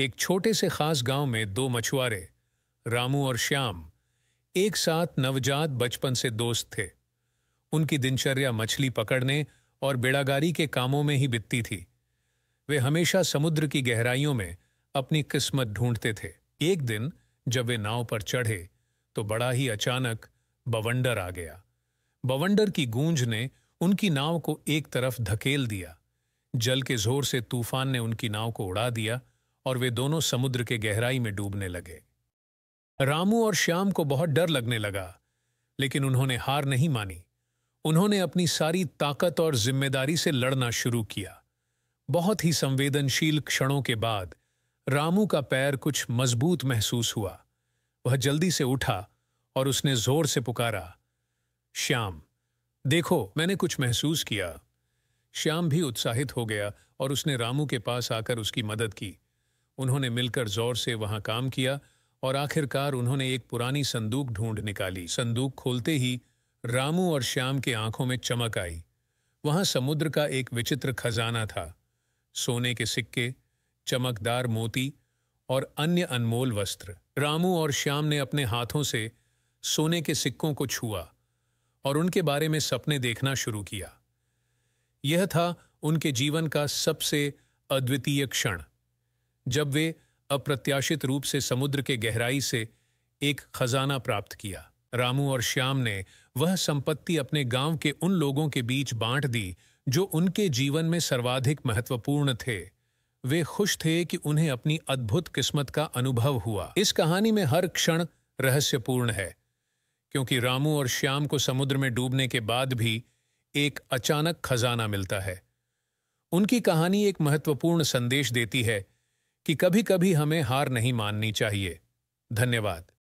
एक छोटे से खास गांव में दो मछुआरे रामू और श्याम एक साथ नवजात बचपन से दोस्त थे उनकी दिनचर्या मछली पकड़ने और बेड़ागारी के कामों में ही बितती थी वे हमेशा समुद्र की गहराइयों में अपनी किस्मत ढूंढते थे एक दिन जब वे नाव पर चढ़े तो बड़ा ही अचानक बवंडर आ गया बवंडर की गूंज ने उनकी नाव को एक तरफ धकेल दिया जल के जोर से तूफान ने उनकी नाव को उड़ा दिया और वे दोनों समुद्र के गहराई में डूबने लगे रामू और श्याम को बहुत डर लगने लगा लेकिन उन्होंने हार नहीं मानी उन्होंने अपनी सारी ताकत और जिम्मेदारी से लड़ना शुरू किया बहुत ही संवेदनशील क्षणों के बाद रामू का पैर कुछ मजबूत महसूस हुआ वह जल्दी से उठा और उसने जोर से पुकारा श्याम देखो मैंने कुछ महसूस किया श्याम भी उत्साहित हो गया और उसने रामू के पास आकर उसकी मदद की उन्होंने मिलकर जोर से वहां काम किया और आखिरकार उन्होंने एक पुरानी संदूक ढूंढ निकाली संदूक खोलते ही रामू और श्याम के आंखों में चमक आई वहां समुद्र का एक विचित्र खजाना था सोने के सिक्के चमकदार मोती और अन्य अनमोल वस्त्र रामू और श्याम ने अपने हाथों से सोने के सिक्कों को छुआ और उनके बारे में सपने देखना शुरू किया यह था उनके जीवन का सबसे अद्वितीय क्षण जब वे अप्रत्याशित रूप से समुद्र के गहराई से एक खजाना प्राप्त किया रामू और श्याम ने वह संपत्ति अपने गांव के उन लोगों के बीच बांट दी जो उनके जीवन में सर्वाधिक महत्वपूर्ण थे वे खुश थे कि उन्हें अपनी अद्भुत किस्मत का अनुभव हुआ इस कहानी में हर क्षण रहस्यपूर्ण है क्योंकि रामू और श्याम को समुद्र में डूबने के बाद भी एक अचानक खजाना मिलता है उनकी कहानी एक महत्वपूर्ण संदेश देती है कि कभी कभी हमें हार नहीं माननी चाहिए धन्यवाद